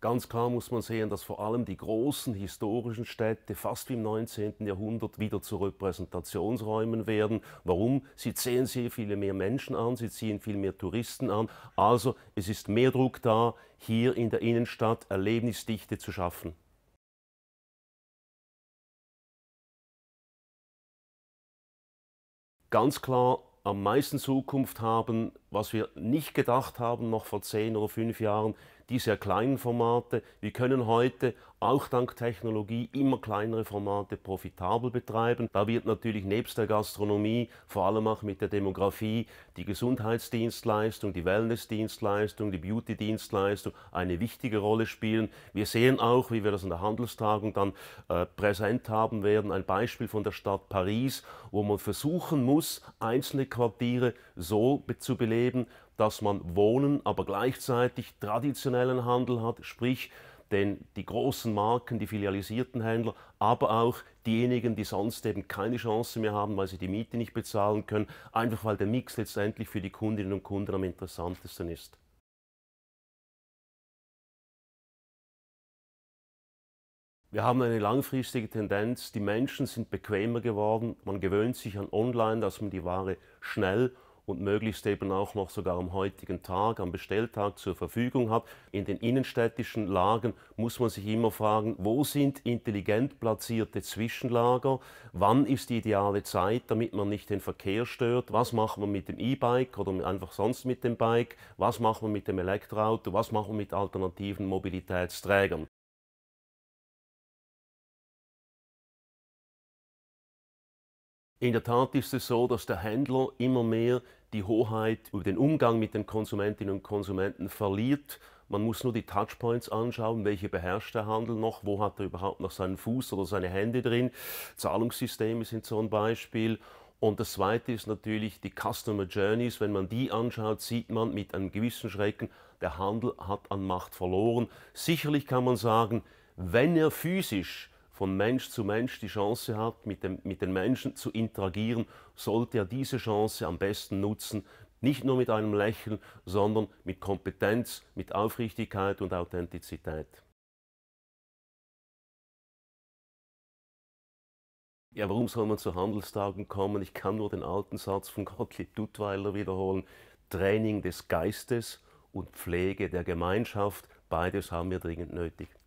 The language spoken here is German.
Ganz klar muss man sehen, dass vor allem die großen historischen Städte fast wie im 19. Jahrhundert wieder zu Repräsentationsräumen werden. Warum? Sie ziehen sehr viele mehr Menschen an, sie ziehen viel mehr Touristen an. Also es ist mehr Druck da, hier in der Innenstadt Erlebnisdichte zu schaffen. ganz klar am meisten Zukunft haben, was wir nicht gedacht haben, noch vor zehn oder fünf Jahren, diese kleinen Formate. Wir können heute auch dank Technologie immer kleinere Formate profitabel betreiben. Da wird natürlich nebst der Gastronomie vor allem auch mit der Demografie die Gesundheitsdienstleistung, die Wellnessdienstleistung, die Beautydienstleistung eine wichtige Rolle spielen. Wir sehen auch, wie wir das in der Handelstagung dann äh, präsent haben werden, ein Beispiel von der Stadt Paris, wo man versuchen muss, einzelne Quartiere so zu beleben, dass man Wohnen, aber gleichzeitig traditionellen Handel hat, sprich denn die großen Marken, die filialisierten Händler, aber auch diejenigen, die sonst eben keine Chance mehr haben, weil sie die Miete nicht bezahlen können, einfach weil der Mix letztendlich für die Kundinnen und Kunden am interessantesten ist. Wir haben eine langfristige Tendenz, die Menschen sind bequemer geworden, man gewöhnt sich an Online, dass man die Ware schnell und möglichst eben auch noch sogar am heutigen Tag, am Bestelltag zur Verfügung hat. In den innenstädtischen Lagen muss man sich immer fragen, wo sind intelligent platzierte Zwischenlager, wann ist die ideale Zeit, damit man nicht den Verkehr stört, was macht man mit dem E-Bike oder einfach sonst mit dem Bike, was macht man mit dem Elektroauto, was macht man mit alternativen Mobilitätsträgern. In der Tat ist es so, dass der Händler immer mehr die Hoheit über den Umgang mit den Konsumentinnen und Konsumenten verliert. Man muss nur die Touchpoints anschauen, welche beherrscht der Handel noch, wo hat er überhaupt noch seinen Fuß oder seine Hände drin. Zahlungssysteme sind so ein Beispiel. Und das Zweite ist natürlich die Customer Journeys. Wenn man die anschaut, sieht man mit einem gewissen Schrecken, der Handel hat an Macht verloren. Sicherlich kann man sagen, wenn er physisch von Mensch zu Mensch die Chance hat, mit, dem, mit den Menschen zu interagieren, sollte er diese Chance am besten nutzen, nicht nur mit einem Lächeln, sondern mit Kompetenz, mit Aufrichtigkeit und Authentizität. Ja, warum soll man zu Handelstagen kommen? Ich kann nur den alten Satz von Gottlieb Duttweiler wiederholen. Training des Geistes und Pflege der Gemeinschaft, beides haben wir dringend nötig.